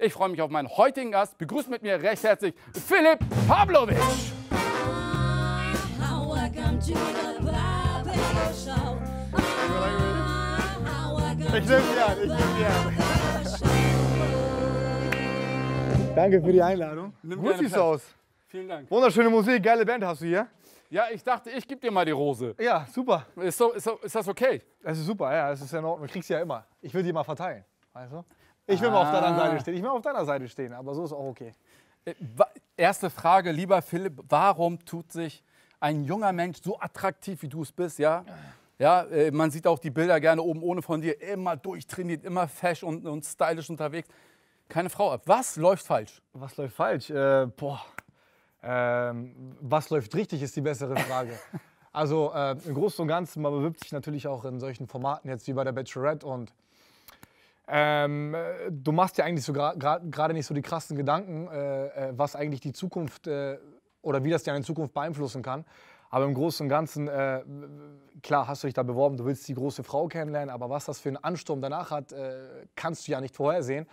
Ich freue mich auf meinen heutigen Gast. Begrüßt mit mir recht herzlich Philipp Pavlovic. Ich nehme sie an, ich nehme sie an. Danke für die Einladung. Nimm Gut siehst aus. Vielen Dank. Wunderschöne Musik, geile Band hast du hier. Ja, ich dachte, ich gebe dir mal die Rose. Ja, super. Ist, so, ist, so, ist das okay? Das ist super, ja, das ist ja in Ordnung. Ich krieg's ja immer. Ich will die mal verteilen. Also. Ich will ah. mal auf deiner ah. Seite stehen. Ich will auf deiner Seite stehen, aber so ist auch okay. Äh, erste Frage, lieber Philipp, warum tut sich ein junger Mensch so attraktiv, wie du es bist, ja? Ja, äh, man sieht auch die Bilder gerne oben ohne von dir, immer durchtrainiert, immer fesch und, und stylisch unterwegs. Keine Frau ab. Was läuft falsch? Was läuft falsch? Äh, boah. Ähm, was läuft richtig, ist die bessere Frage. also äh, im Großen und Ganzen, man bewirbt sich natürlich auch in solchen Formaten jetzt wie bei der Bachelorette und ähm, du machst ja eigentlich so gerade gra nicht so die krassen Gedanken, äh, äh, was eigentlich die Zukunft äh, oder wie das deine Zukunft beeinflussen kann. Aber im Großen und Ganzen, äh, klar hast du dich da beworben, du willst die große Frau kennenlernen, aber was das für einen Ansturm danach hat, äh, kannst du ja nicht vorhersehen.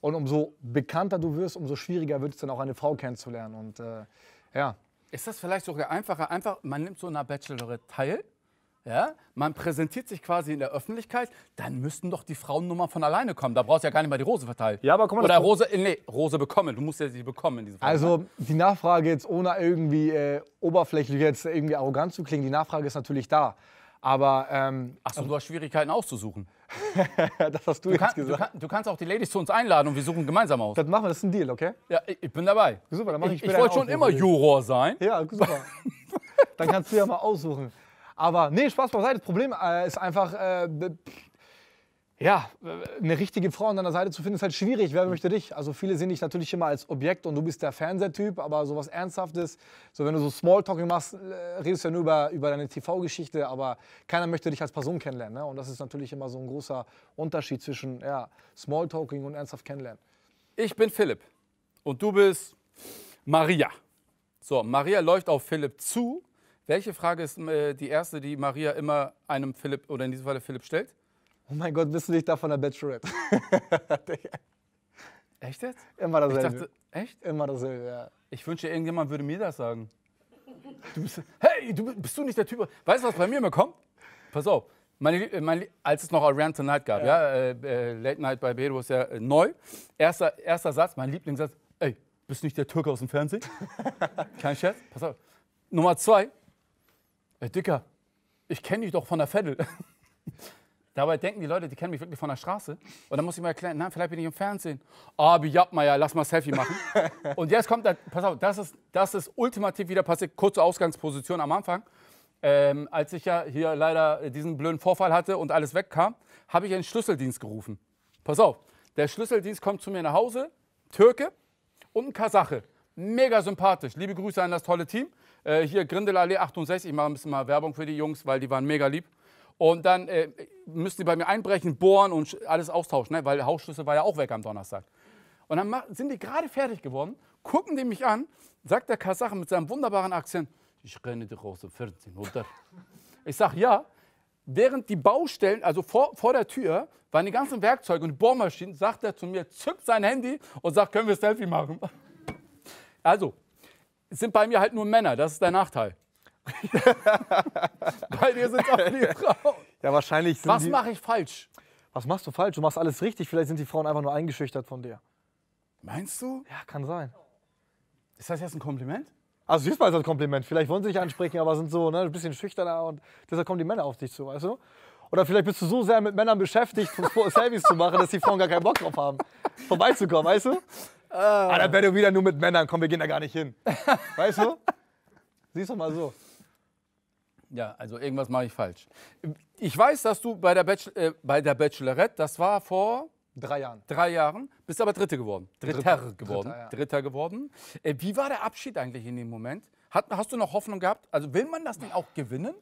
Und umso bekannter du wirst, umso schwieriger wird es dann auch eine Frau kennenzulernen. Und äh, ja. Ist das vielleicht sogar einfacher? Einfach, man nimmt so einer Bachelorette teil ja, man präsentiert sich quasi in der Öffentlichkeit, dann müssten doch die Frauennummern von alleine kommen. Da brauchst du ja gar nicht mal die Rose verteilen. Ja, aber guck mal, Oder Rose, äh, nee, Rose bekommen. Du musst ja sie bekommen. Diese Frage. also die Nachfrage jetzt ohne irgendwie äh, oberflächlich jetzt irgendwie arrogant zu klingen, die Nachfrage ist natürlich da. Aber. Ähm, Achso, du hast Schwierigkeiten auszusuchen. das hast du, du jetzt kann, gesagt. Du, kann, du, kannst auch die Ladies zu uns einladen und wir suchen gemeinsam aus. Das machen wir, das ist ein Deal, okay? Ja, ich, ich bin dabei. Super, dann mache ich Ich, ich wollte schon immer Juror sein. Ja, super. dann kannst du ja mal aussuchen. Aber nee, Spaß beiseite. Das Problem äh, ist einfach, äh, ja, äh, eine richtige Frau an deiner Seite zu finden, ist halt schwierig. Wer möchte dich? Also viele sehen dich natürlich immer als Objekt und du bist der Fernsehtyp, aber sowas Ernsthaftes, so wenn du so Smalltalking machst, äh, redest du ja nur über, über deine TV-Geschichte, aber keiner möchte dich als Person kennenlernen. Ne? Und das ist natürlich immer so ein großer Unterschied zwischen ja, Smalltalking und ernsthaft kennenlernen. Ich bin Philipp und du bist Maria. So, Maria läuft auf Philipp zu welche Frage ist äh, die erste, die Maria immer einem Philipp oder in diesem Falle Philipp stellt? Oh mein Gott, bist du nicht da von der Bachelorette? echt jetzt? Immer dasselbe. Ich dachte, echt? Immer dasselbe, ja. Ich wünsche, irgendjemand würde mir das sagen. Du bist, hey, du bist, du nicht der Typ. Weißt du, was bei mir immer kommt? Pass auf. Meine, äh, meine, als es noch Around Tonight gab, ja, ja äh, äh Late Night bei Bedo ist ja äh, neu. Erster, erster Satz, mein Lieblingssatz, ey, bist du nicht der Türke aus dem Fernsehen? Kein Scherz, pass auf. Nummer zwei, Ey, Dicker, ich kenne dich doch von der Vettel. Dabei denken die Leute, die kennen mich wirklich von der Straße. Und dann muss ich mal erklären, nein, vielleicht bin ich im Fernsehen. Ah, Bejabmeier, lass mal Selfie machen. und jetzt kommt, der, pass auf, das ist, das ist ultimativ wieder passiert, kurze Ausgangsposition am Anfang. Ähm, als ich ja hier leider diesen blöden Vorfall hatte und alles wegkam, habe ich einen Schlüsseldienst gerufen. Pass auf, der Schlüsseldienst kommt zu mir nach Hause, Türke und ein Kasache. Mega sympathisch. Liebe Grüße an das tolle Team. Äh, hier Grindelallee 68, ich mache ein bisschen mal Werbung für die Jungs, weil die waren mega lieb. Und dann äh, müssen die bei mir einbrechen, bohren und alles austauschen, ne? weil der Hausschlüssel war ja auch weg am Donnerstag. Und dann sind die gerade fertig geworden, gucken die mich an, sagt der Kasache mit seinem wunderbaren Akzent, ich renne dich aus um 1400. Ich sage, ja. Während die Baustellen, also vor, vor der Tür, waren die ganzen Werkzeuge und Bohrmaschinen, sagt er zu mir, zückt sein Handy und sagt, können wir Selfie machen? Also, sind bei mir halt nur Männer, das ist der Nachteil. bei dir sind auch die Frauen. Ja, wahrscheinlich sind Was mache ich falsch? Was machst du falsch? Du machst alles richtig. Vielleicht sind die Frauen einfach nur eingeschüchtert von dir. Meinst du? Ja, kann sein. Ist das jetzt ein Kompliment? Also siehst mal ein Kompliment. Vielleicht wollen sie dich ansprechen, aber sind so ne, ein bisschen schüchterner und deshalb kommen die Männer auf dich zu, weißt du? Oder vielleicht bist du so sehr mit Männern beschäftigt, Selfies zu machen, dass die Frauen gar keinen Bock drauf haben, vorbeizukommen, weißt du? Ah, dann wäre du wieder nur mit Männern. Komm, wir gehen da gar nicht hin. Weißt du? Siehst du mal so. Ja, also irgendwas mache ich falsch. Ich weiß, dass du bei der, äh, bei der Bachelorette, das war vor Drei Jahren. Drei Jahren. Bist aber Dritte geworden. Dritter, Dritter geworden. Dritter, ja. Dritter geworden. Äh, wie war der Abschied eigentlich in dem Moment? Hat, hast du noch Hoffnung gehabt? Also will man das denn auch gewinnen?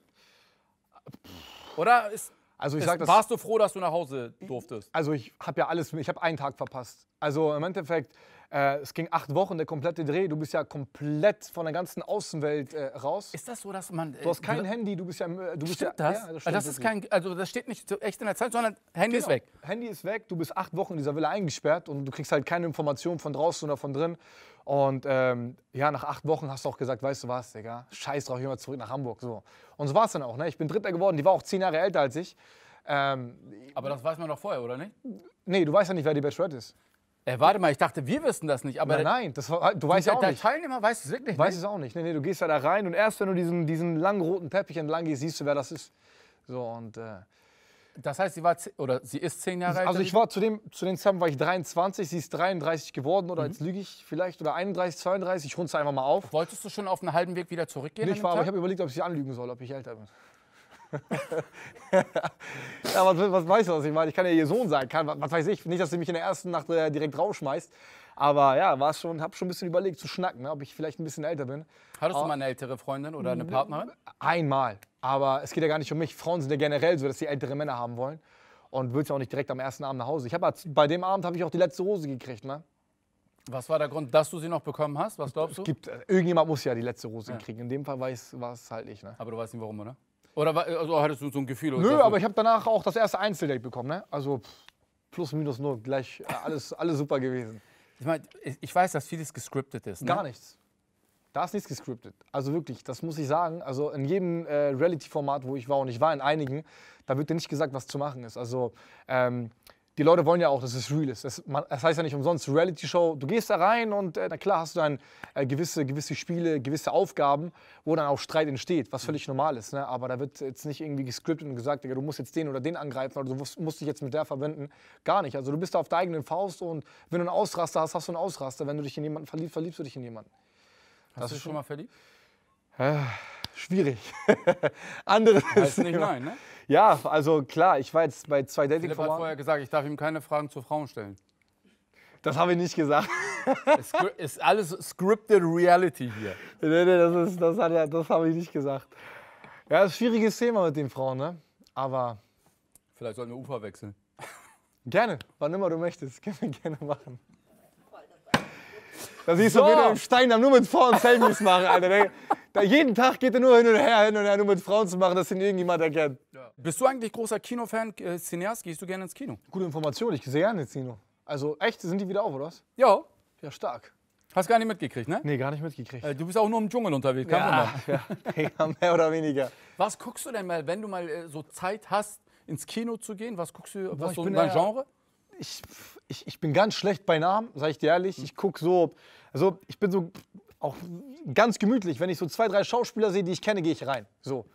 Oder ist, also ich sag, das, warst du froh, dass du nach Hause durftest? Also ich habe ja alles, ich habe einen Tag verpasst. Also im Endeffekt, äh, es ging acht Wochen, der komplette Dreh. Du bist ja komplett von der ganzen Außenwelt äh, raus. Ist das so, dass man. Äh, du hast kein Handy, du bist ja. Äh, du bist stimmt ja, das? Ja, das, also stimmt das ist kein, also das steht nicht echt in der Zeit, sondern Handy genau. ist weg. Handy ist weg, du bist acht Wochen in dieser Villa eingesperrt und du kriegst halt keine Informationen von draußen oder von drin. Und ähm, ja, nach acht Wochen hast du auch gesagt, weißt du was, Digga, scheiß drauf, ich mal zurück nach Hamburg. So. Und so war es dann auch. Ne? Ich bin Dritter geworden, die war auch zehn Jahre älter als ich. Ähm, Aber das weiß man doch vorher, oder nicht? Nee, du weißt ja nicht, wer die Bachelorette ist. Ey, äh, warte mal, ich dachte, wir wissen das nicht. Aber nein, nein das, du weißt ja auch der nicht. Der Teilnehmer weiß es wirklich nicht. Weiß es auch nicht. Nee, nee, du gehst ja da rein und erst wenn du diesen, diesen langen roten Teppich entlang gehst, siehst du, wer das ist. So, und... Äh, das heißt, sie war oder sie ist zehn Jahre alt? Also ich war zu dem, zu den Zeiten war ich 23, sie ist 33 geworden oder mhm. jetzt lüge ich vielleicht oder 31, 32, ich runze einfach mal auf. Wolltest du schon auf einen halben Weg wieder zurückgehen? Nee, ich war, aber ich habe überlegt, ob ich sie anlügen soll, ob ich älter bin. ja, was, was weißt du, was ich meine? Ich kann ja ihr Sohn sein. Kann, was, was weiß ich? Nicht, dass sie mich in der ersten Nacht äh, direkt rausschmeißt. Aber ja, war schon, habe schon ein bisschen überlegt zu schnacken, ne, ob ich vielleicht ein bisschen älter bin. Hattest du mal eine ältere Freundin oder eine Partnerin? Einmal. Aber es geht ja gar nicht um mich. Frauen sind ja generell so, dass sie ältere Männer haben wollen. Und willst ja auch nicht direkt am ersten Abend nach Hause. Ich hab, bei dem Abend habe ich auch die letzte Rose gekriegt. Ne? Was war der Grund, dass du sie noch bekommen hast? Was glaubst du? Es gibt, äh, irgendjemand muss ja die letzte Rose ja. kriegen. In dem Fall war es halt ich. Ne? Aber du weißt nicht warum, oder? Oder war, also hattest du so ein Gefühl? Nö, aber ich habe danach auch das erste Einzeldate bekommen. Ne? Also plus, minus, null, gleich äh, alles, alles super gewesen. Ich, mein, ich weiß, dass vieles gescriptet ist. Ne? Gar nichts. Da ist nichts gescriptet. Also wirklich, das muss ich sagen. Also in jedem äh, Reality-Format, wo ich war, und ich war in einigen, da wird dir nicht gesagt, was zu machen ist. Also ähm, die Leute wollen ja auch, dass es real ist. Das, man, das heißt ja nicht umsonst Reality Show. Du gehst da rein und äh, na klar hast du dann äh, gewisse, gewisse Spiele, gewisse Aufgaben, wo dann auch Streit entsteht, was mhm. völlig normal ist. Ne? Aber da wird jetzt nicht irgendwie gescriptet und gesagt, du musst jetzt den oder den angreifen oder du musst dich jetzt mit der verwenden. Gar nicht. Also du bist da auf deiner eigenen Faust und wenn du einen Ausraster hast, hast du einen Ausraster. Wenn du dich in jemanden verliebst, verliebst du dich in jemanden. Hast das du schon mal verliebt? Äh, schwierig. Anderes. Heißt nicht nein, ne? Ja, also klar, ich war jetzt bei zwei dating Philipp hat vorher gesagt, ich darf ihm keine Fragen zu Frauen stellen. Das habe ich nicht gesagt. Es ist alles scripted reality hier. Nee, nee, das, ist, das, hat das habe ich nicht gesagt. Ja, das ist ein schwieriges Thema mit den Frauen, ne? Aber. Vielleicht sollten wir Ufer wechseln. Gerne, wann immer du möchtest. Können wir gerne machen. Da siehst du, so. du wieder im nur mit Frauen Selfies machen, Alter. Der, der, jeden Tag geht er nur hin und her, hin und her, nur mit Frauen zu machen, dass ihn irgendjemand erkennt. Ja. Bist du eigentlich großer Kinofan, äh, Cineast? Gehst du gerne ins Kino? Gute Information, ich sehe gerne ins Kino. Also echt, sind die wieder auf, oder was? Ja. Ja, stark. Hast gar nicht mitgekriegt, ne? Nee, gar nicht mitgekriegt. Äh, du bist auch nur im Dschungel unterwegs, kann ja, Wunder. Ja, mehr oder weniger. Was guckst du denn mal, wenn du mal äh, so Zeit hast, ins Kino zu gehen? Was guckst du, Boah, was so ein Genre? ich, ich, ich bin ganz schlecht bei Namen, sage ich dir ehrlich. Ich gucke so, also ich bin so auch ganz gemütlich. Wenn ich so zwei, drei Schauspieler sehe, die ich kenne, gehe ich rein. So.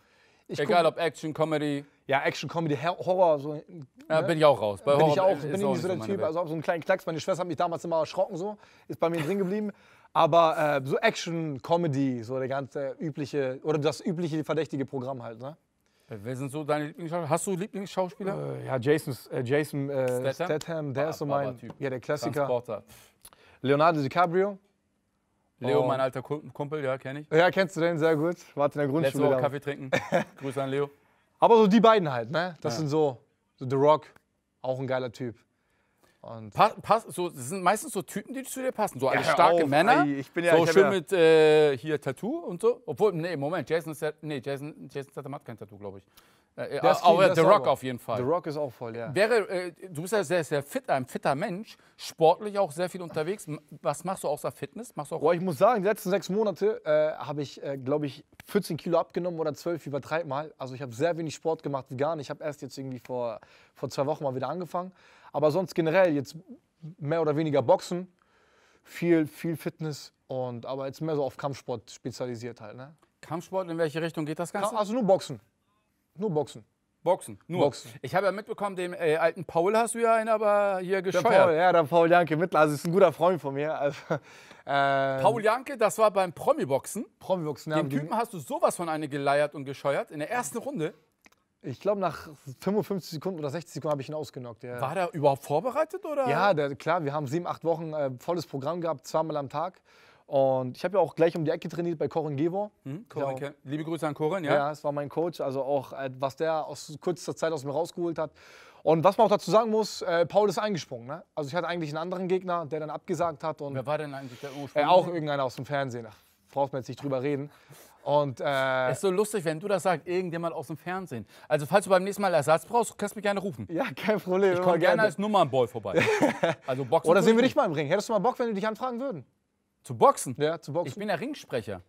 Ich Egal guck, ob Action, Comedy. Ja, Action, Comedy, Horror. So, ne? ja, bin ich auch raus. Bei bin Horror ich auch, bin ich auch nicht so der Typ. Welt. Also so einen kleinen Klacks. Meine Schwester hat mich damals immer erschrocken, so. Ist bei mir drin geblieben. Aber äh, so Action, Comedy, so der ganze übliche, oder das übliche verdächtige Programm halt, ne? Äh, wer sind so deine Lieblingsschauspieler? Hast du Lieblingsschauspieler? Äh, ja, Jason, äh, Jason äh, Statham? Statham? der ah, ist so mein, typ. ja, der Klassiker. Leonardo DiCaprio. Leo, oh. mein alter Kumpel, ja, kenne ich. Ja, kennst du den sehr gut. Warte in der Grundschule. Letzte Woche Kaffee trinken. Grüße an Leo. Aber so die beiden halt, ne? Das ja. sind so, so The Rock, auch ein geiler Typ. Pass, pass, so, das sind meistens so Typen, die zu dir passen. So alle ja, starke auf, Männer. Ei, ich bin ja, so schön ja. mit äh, hier Tattoo und so. Obwohl, nee, Moment, Jason, ist ja, nee, Jason, Jason Tatum hat kein Tattoo, glaube ich. Äh, äh aber The Rock auf jeden Fall. The Rock ist auch voll, ja. Wäre, äh, du bist ja sehr, sehr fit, ein fitter Mensch, sportlich auch sehr viel unterwegs. Was machst du außer Fitness? Machst du auch Boah, ich muss sagen, die letzten sechs Monate äh, habe ich, äh, glaube ich, 14 Kilo abgenommen oder 12, übertreib mal. Also ich habe sehr wenig Sport gemacht, gar nicht. Ich habe erst jetzt irgendwie vor, vor zwei Wochen mal wieder angefangen. Aber sonst generell jetzt mehr oder weniger Boxen, viel, viel Fitness und aber jetzt mehr so auf Kampfsport spezialisiert halt. Ne? Kampfsport, in welche Richtung geht das Ganze? Also nur Boxen. Nur Boxen. Boxen, nur. Boxen. Ich habe ja mitbekommen, dem äh, alten Paul hast du ja einen aber hier gescheuert. Paul, ja, der Paul Janke, mittler, also ist ein guter Freund von mir. Also, ähm, Paul Janke, das war beim Promi-Boxen. Promi-Boxen, ja. Dem Typen hast du sowas von eine geleiert und gescheuert in der ersten Runde. Ich glaube, nach 55 Sekunden oder 60 Sekunden habe ich ihn ausgenockt. Ja. War der überhaupt vorbereitet? Oder? Ja, der, klar, wir haben sieben, acht Wochen äh, volles Programm gehabt, zweimal am Tag. Und ich habe ja auch gleich um die Ecke trainiert bei Corin Gevo. Mhm, ja, genau. Liebe Grüße an Corin, ja. Ja, das war mein Coach. Also auch, äh, was der aus kurzer Zeit aus mir rausgeholt hat. Und was man auch dazu sagen muss, äh, Paul ist eingesprungen. Ne? Also ich hatte eigentlich einen anderen Gegner, der dann abgesagt hat. Und Wer war denn eigentlich der äh, Ursprung? Äh, auch irgendeiner aus dem Fernsehen braucht man jetzt nicht drüber reden. Und, äh, ist so lustig, wenn du das sagst, irgendjemand aus dem Fernsehen. Also falls du beim nächsten Mal Ersatz brauchst, kannst du mich gerne rufen. Ja, kein Problem. Ich komme gerne, gerne als Nummernboy vorbei. also Boxen Oder sehen wir dich mal im Ring. Hättest du mal Bock, wenn wir dich anfragen würden? Zu Boxen? Ja, zu Boxen. Ich bin der Ringsprecher.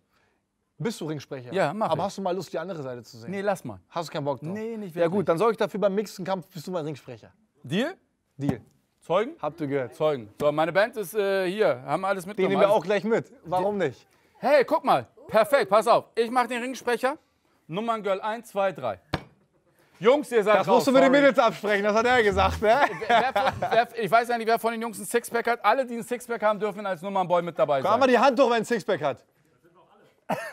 Bist du Ringsprecher? Ja, mach Aber ich. hast du mal Lust, die andere Seite zu sehen? Nee, lass mal. Hast du keinen Bock drauf? Nee, nicht wirklich. Ja gut, dann sorge ich dafür, beim nächsten Kampf bist du mal Ringsprecher. Deal? Deal. Zeugen? Habt ihr gehört. Zeugen. So, meine Band ist äh, hier, haben alles mitgenommen. Die nehmen wir auch gleich mit. Warum nicht? Hey, guck mal. Perfekt, pass auf. Ich mache den Ringsprecher. Nummerngirl 1, 2, 3. Jungs, ihr seid Das raus, musst du mit sorry. den Mädels absprechen, das hat er gesagt. Ne? Wer, wer, wer, ich weiß ja nicht, wer von den Jungs einen Sixpack hat. Alle, die einen Sixpack haben, dürfen als Nummernboy mit dabei sein. Komm mal die Hand durch, wer einen Sixpack hat.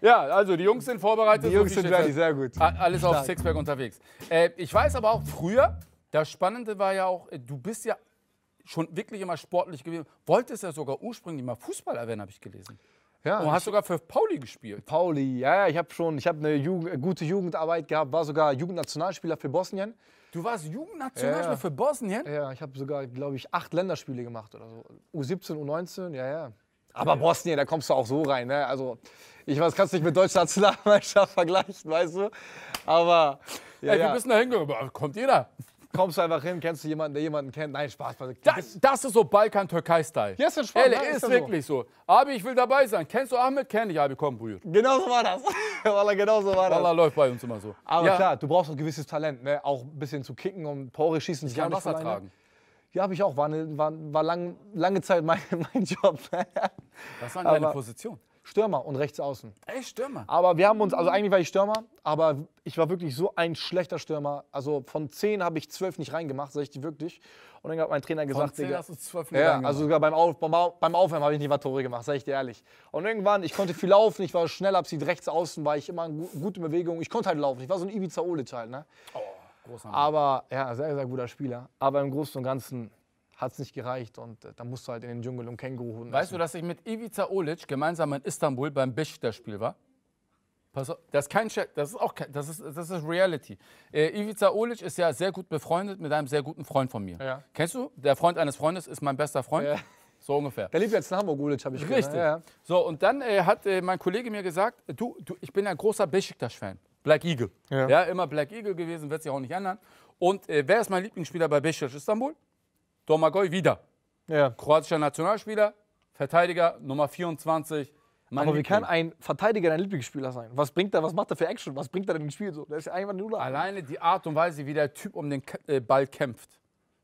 ja, also die Jungs sind vorbereitet. Die Jungs sind fertig, sehr gut. Alles Stark. auf Sixpack unterwegs. Äh, ich weiß aber auch, früher, das Spannende war ja auch, du bist ja schon wirklich immer sportlich gewesen. Wolltest ja sogar ursprünglich mal Fußballer werden, habe ich gelesen. Ja, und hast sogar für Pauli gespielt. Pauli, ja, ich habe schon, ich habe eine Jugend, äh, gute Jugendarbeit gehabt, war sogar Jugendnationalspieler für Bosnien. Du warst Jugendnationalspieler ja, für Bosnien? Ja, ich habe sogar, glaube ich, acht Länderspiele gemacht oder so. U17, U19, ja, ja. Aber ja. Bosnien, da kommst du auch so rein, ne? Also, ich weiß, kannst du nicht mit deutscher Nationalmannschaft vergleichen, weißt du? Aber. Ja, Ey, wir ja. bist da hingekommen, kommt jeder kommst du einfach hin, kennst du jemanden, der jemanden kennt. Nein, Spaß. Das, das ist so Balkan-Türkei-Style. Ja, ist ein Spaß. Ey, ist, ist wirklich so. so. Abi, ich will dabei sein. Kennst du Ahmed? Kenn ich, Abi, komm, Brüder. Genau so war das. Wallah, genau so war das. läuft bei uns immer so. Aber ja. klar, du brauchst ein gewisses Talent, ne? Auch ein bisschen zu kicken und Tore schießen. Ich kann Wasser tragen. Ja, habe ich auch. War, eine, war, war lang, lange Zeit mein, mein Job. Was war deine Position? Stürmer und rechts außen. Ey, Stürmer. Aber wir haben uns, also eigentlich war ich Stürmer, aber ich war wirklich so ein schlechter Stürmer. Also von 10 habe ich 12 nicht reingemacht, sag ich dir wirklich. Und dann hat mein Trainer gesagt, von 10 Digga, hast du 12 nicht ja, Also sogar beim, Auf, beim, Aufwärmen habe ich nicht was Tore gemacht, sag ich dir ehrlich. Und irgendwann, ich konnte viel laufen, ich war schnell, absieht rechts außen, war ich immer in guten Bewegung. Ich konnte halt laufen, ich war so ein Ibiza Olic teil ne? Oh, großartig. Aber, ja, sehr, sehr guter Spieler. Aber im Großen und Ganzen hat es nicht gereicht und äh, dann musst du halt in den Dschungel um Känguru holen. Weißt du, dass ich mit Ivica Olic gemeinsam in Istanbul beim Beşiktaş-Spiel war? Pass auf, das ist kein Chat, das ist auch kein, das ist, das ist Reality. Äh, Ivica Olic ist ja sehr gut befreundet mit einem sehr guten Freund von mir. Ja. Kennst du? Der Freund eines Freundes ist mein bester Freund. Ja. So ungefähr. Der lebt jetzt in Hamburg, Ulic, habe ich gehört. Ne? Richtig. Ja, ja. So, und dann äh, hat äh, mein Kollege mir gesagt, du, du ich bin ein großer Besiktas-Fan. Black Eagle. Ja. ja. immer Black Eagle gewesen, wird sich auch nicht ändern. Und äh, wer ist mein Lieblingsspieler bei Besiktas Istanbul? Domagoj wieder. Ja. Kroatischer Nationalspieler, Verteidiger Nummer 24. Mein Aber wie kann ein Verteidiger dein Lieblingsspieler sein? Was bringt er, was macht er für Action? Was bringt er denn im Spiel so? Der ist einfach nur Alleine die Art und Weise, wie der Typ um den äh, Ball kämpft.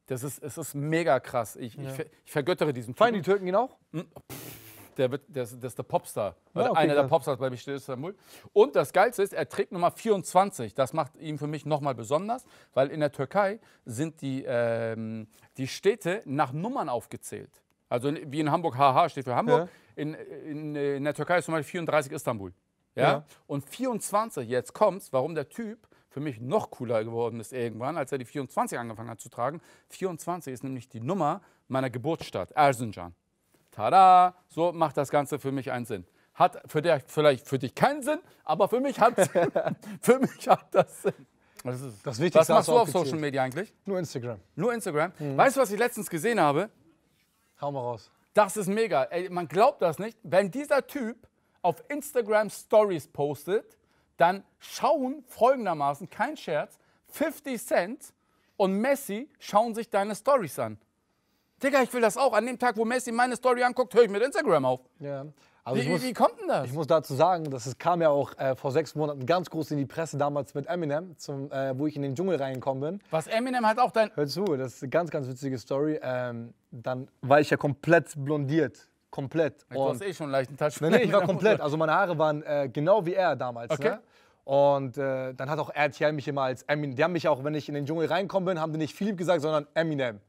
Das ist, es ist mega krass. Ich, ja. ich, ver ich vergöttere diesen Typen. Feinde die Türken ihn auch? Hm, pff. Der wird, das, das ist der Popstar. Ja, okay, einer der Popstars bei Bechtel Istanbul. Und das Geilste ist, er trägt Nummer 24. Das macht ihn für mich nochmal besonders, weil in der Türkei sind die, ähm, die Städte nach Nummern aufgezählt. Also wie in Hamburg HH steht für Hamburg. Ja. In, in, in, der Türkei ist zum Beispiel 34 Istanbul. Ja? ja? Und 24, jetzt kommt's, warum der Typ für mich noch cooler geworden ist irgendwann, als er die 24 angefangen hat zu tragen. 24 ist nämlich die Nummer meiner Geburtsstadt, Erzincan. Tada! So macht das Ganze für mich einen Sinn. Hat für der, vielleicht für dich keinen Sinn, aber für mich hat für mich hat das Sinn. Das, ist, das Wichtigste. Was machst du auf gezählt. Social Media eigentlich? Nur Instagram. Nur Instagram. Mhm. Weißt du, was ich letztens gesehen habe? Hau mal raus. Das ist mega. Ey, man glaubt das nicht. Wenn dieser Typ auf Instagram Stories postet, dann schauen folgendermaßen, kein Scherz, 50 Cent und Messi schauen sich deine Stories an. Digga, ich will das auch. An dem Tag, wo Messi meine Story anguckt, höre ich mit Instagram auf. Ja. Also wie, muss, wie, kommt denn das? Ich muss dazu sagen, dass es kam ja auch äh, vor sechs Monaten ganz groß in die Presse damals mit Eminem, zum, äh, wo ich in den Dschungel reingekommen bin. Was Eminem hat auch dein. Hör zu, das ist eine ganz, ganz witzige Story. Ähm, dann war ich ja komplett blondiert. Komplett. Du hast eh schon einen leichten Touch. Nee, nee, ich war komplett. Also meine Haare waren äh, genau wie er damals. Okay. Ne? Und äh, dann hat auch RTL mich immer als Eminem, die haben mich auch, wenn ich in den Dschungel reinkommen bin, haben die nicht Philipp gesagt, sondern Eminem.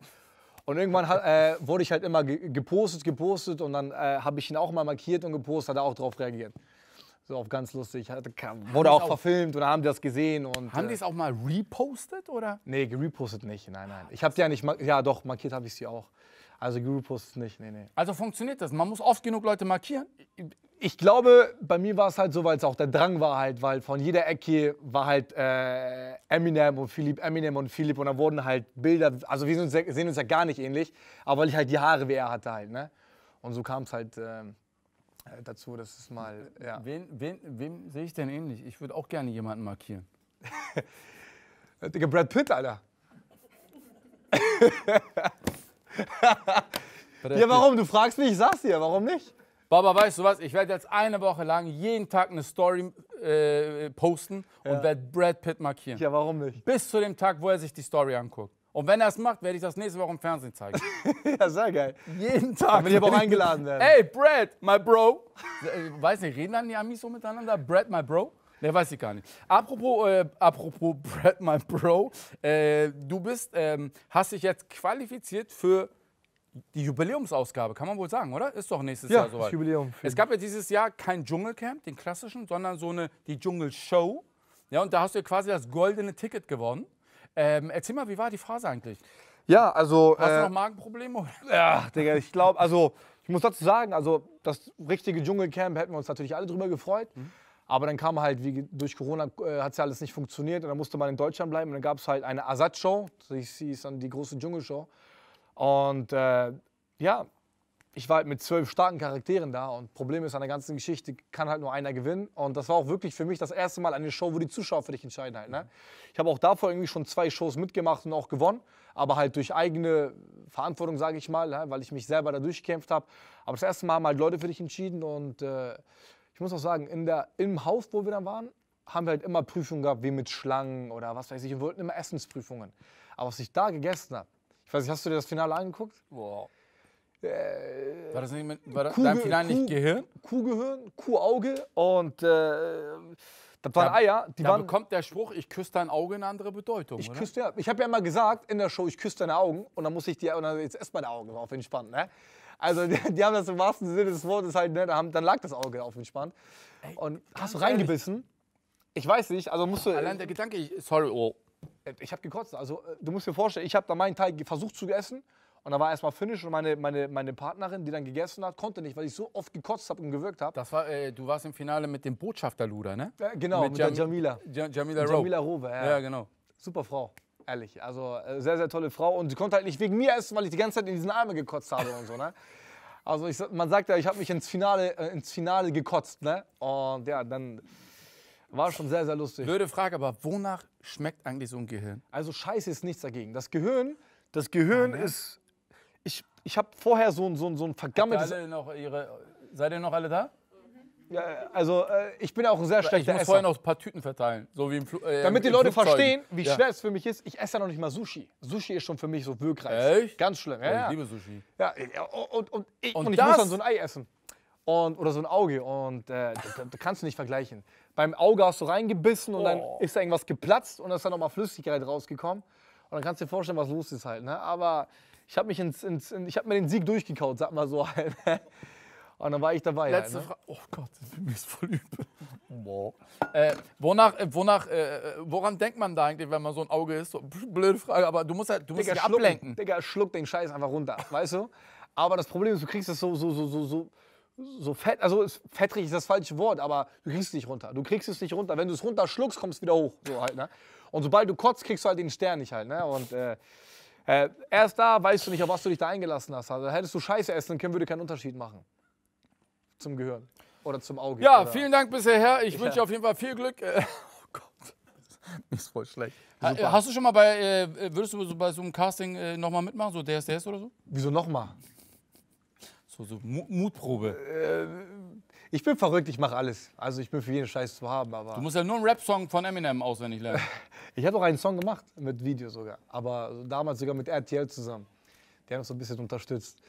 Und irgendwann äh, wurde ich halt immer gepostet, gepostet und dann äh, habe ich ihn auch mal markiert und gepostet, hat er auch darauf reagiert. So auf ganz lustig. Hatte, äh, kam, wurde auch, auch, verfilmt oder haben die das gesehen. Und, haben äh, die es auch mal repostet oder? Nee, gerepostet nicht. Nein, nein. Ich habe die ja nicht, ja doch, markiert habe ich sie auch. Also Guru Post ist nicht, nee, nee. Also funktioniert das? Man muss oft genug Leute markieren? Ich glaube, bei mir war es halt so, weil es auch der Drang war halt, weil von jeder Ecke war halt äh, Eminem und Philipp, Eminem und Philipp und da wurden halt Bilder, also wir sind, sehen uns ja gar nicht ähnlich, aber weil ich halt die Haare wie er hatte halt, ne? Und so kam es halt ähm, äh, dazu, dass es mal, ja. Wen, wen, wem sehe ich denn ähnlich? Ich würde auch gerne jemanden markieren. Äh, Digga, Brad Pitt, Alter. ja, warum? Du fragst mich, ich sag's dir, warum nicht? Baba, weißt du was? Ich werde jetzt eine Woche lang jeden Tag eine Story äh, posten und ja. werde Brad Pitt markieren. Ja, warum nicht? Bis zu dem Tag, wo er sich die Story anguckt. Und wenn er es macht, werde ich das nächste Woche im Fernsehen zeigen. ja, sehr geil. Jeden Tag. Wenn ich aber auch eingeladen werde. Ey, Brad, my bro. Äh, weiß nicht, reden dann die Amis so miteinander? Brad, my bro? Ne, weiß ich gar nicht. Apropos, äh, apropos Brad, mein Bro, äh, du bist, ähm, hast dich jetzt qualifiziert für die Jubiläumsausgabe, kann man wohl sagen, oder? Ist doch nächstes ja, Jahr soweit. Das Jubiläum. Es gab ja dieses Jahr kein Dschungelcamp, den klassischen, sondern so eine, die Dschungelshow. Ja, und da hast du ja quasi das goldene Ticket gewonnen. Ähm, erzähl mal, wie war die Phase eigentlich? Ja, also. Hast äh, du noch Magenprobleme? Ja, Digga, ich glaube, also, ich muss dazu sagen, also, das richtige Dschungelcamp hätten wir uns natürlich alle drüber gefreut. Mhm. Aber dann kam halt, wie durch Corona äh, hat es ja alles nicht funktioniert und dann musste man in Deutschland bleiben. Und dann gab es halt eine Ersatzshow, Sie hieß dann die große Dschungelshow. Und äh, ja, ich war halt mit zwölf starken Charakteren da und Problem ist an der ganzen Geschichte, kann halt nur einer gewinnen. Und das war auch wirklich für mich das erste Mal eine Show, wo die Zuschauer für dich entscheiden halt. Ne? Ich habe auch davor irgendwie schon zwei Shows mitgemacht und auch gewonnen, aber halt durch eigene Verantwortung, sage ich mal, ne, weil ich mich selber da durchgekämpft habe. Aber das erste Mal haben halt Leute für dich entschieden und äh, ich muss auch sagen, in der, im Haus, wo wir dann waren, haben wir halt immer Prüfungen gehabt, wie mit Schlangen oder was weiß ich, Wir wollten immer Essensprüfungen. Aber was ich da gegessen habe, ich weiß nicht, hast du dir das Finale angeguckt? Wow. Äh, war das nicht mit, war Kuh, dein Finale Kuh, nicht Gehirn? Kuhgehirn, Kuhauge und äh, das waren da, Eier. Die da waren, bekommt der Spruch, ich küsse dein Auge eine andere Bedeutung. Ich küsse ja. Ich habe ja immer gesagt in der Show, ich küsse deine Augen und dann muss ich dir, und dann jetzt erst meine Augen drauf entspannen. Ne? Also die, die, haben das im wahrsten Sinne des Wortes halt, ne, haben, dann lag das Auge auf dem Spann. Ey, hast du reingebissen? Ehrlich? Ich weiß nicht, also musst du... Allein der äh, Gedanke, ich, sorry, oh. Äh, ich habe gekotzt, also äh, du musst dir vorstellen, ich habe da meinen Teil versucht zu essen und da war erstmal Finish und meine, meine, meine Partnerin, die dann gegessen hat, konnte nicht, weil ich so oft gekotzt habe und gewirkt habe. war, äh, du warst im Finale mit dem Botschafter-Luder, ne? Ja, genau, mit, mit Jam der Jamila. Ja, Jamila Rowe. Jamila Rowe, ja. ja. genau. Super Frau ehrlich. Also äh, sehr, sehr tolle Frau. Und sie konnte halt nicht wegen mir essen, weil ich die ganze Zeit in diesen Arme gekotzt habe und so, ne? Also ich, man sagt ja, ich habe mich ins Finale, äh, ins Finale gekotzt, ne? Und ja, dann war schon sehr, sehr lustig. Blöde Frage, aber wonach schmeckt eigentlich so ein Gehirn? Also scheiße ist nichts dagegen. Das Gehirn, das Gehirn ah, ne? ist... Ich, ich habe vorher so ein, so ein, so ein vergammeltes... Seid ihr noch alle da? Ja, also äh, ich bin auch ein sehr schlechter ich muss Esser. vorher noch ein paar Tüten verteilen, so wie im Fl äh, Damit die im Leute Flugzeugen. verstehen, wie Ja. schwer es für mich ist. Ich esse ja noch nicht mal Sushi. Sushi ist schon für mich so wirkreich. Echt? Ganz schlimm. Ja, ja. Ich liebe Sushi. Ja, und, und, ich, und, Und ich muss dann so ein Ei essen. Und, oder so ein Auge. Und äh, das, das kannst du nicht vergleichen. Beim Auge hast du reingebissen und dann oh. ist da irgendwas geplatzt und da ist dann nochmal Flüssigkeit rausgekommen. Und dann kannst du dir vorstellen, was los ist halt. Ne? Aber ich habe ins, ins, in, hab mir den Sieg durchgekaut, sag mal so halt. Ne? Und dann war ich dabei. Letzte halt, ne? Frage. Oh Gott, mir ist voll übel. Boah. Äh, wonach, äh, wonach, äh, äh, woran denkt man da eigentlich, wenn man so ein Auge ist? So, blöde Frage, aber du musst halt, du musst Digga, dich ablenken. Digga, schluck den Scheiß einfach runter, weißt du? Aber das Problem ist, du kriegst es so, so, so, so, so, so fett, also fettrig ist das falsche Wort, aber du kriegst es nicht runter. Du kriegst es nicht runter. Wenn du es runterschluckst, kommst du wieder hoch. So halt, ne? Und sobald du kotzt, kriegst du halt den Stern nicht halt. Ne? Und äh, äh, erst da weißt du nicht, auf was du dich da eingelassen hast. Also hättest du Scheiße essen können, würde keinen Unterschied machen zum Gehirn oder zum Auge. Ja, oder? vielen Dank bisher. Ich ja. wünsche auf jeden Fall viel Glück. Oh Gott, das ist voll schlecht. Super. Hast du schon mal bei, äh, würdest du bei so einem Casting äh, nochmal mitmachen, so DSDS oder so? Wieso nochmal? So, so Mutprobe. Äh, ich bin verrückt, ich mache alles. Also ich bin für jeden Scheiß zu haben, aber... Du musst ja nur einen Rap-Song von Eminem auswendig lernen. ich habe auch einen Song gemacht, mit Video sogar. Aber damals sogar mit RTL zusammen. Die haben uns so ein bisschen unterstützt.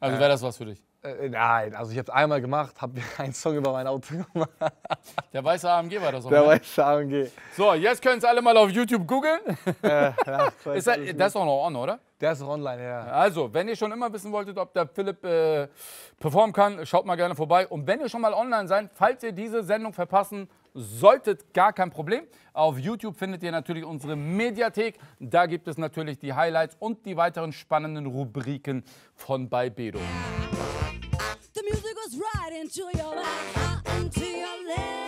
Also äh, wäre das was für dich? Äh, nein, also ich habe es einmal gemacht, habe einen Song über mein Auto gemacht. Der weiße AMG war das auch. Der ne? weiße AMG. So, jetzt können es alle mal auf YouTube googeln. Äh, ist er, das ist auch noch online, oder? Der ist noch online, ja. Also, wenn ihr schon immer wissen wolltet, ob der Philipp äh, performen kann, schaut mal gerne vorbei. Und wenn ihr schon mal online seid, falls ihr diese Sendung verpassen solltet, gar kein Problem. Auf YouTube findet ihr natürlich unsere Mediathek. Da gibt es natürlich die Highlights und die weiteren spannenden Rubriken von bei Bedo. The music was right into your mind, into your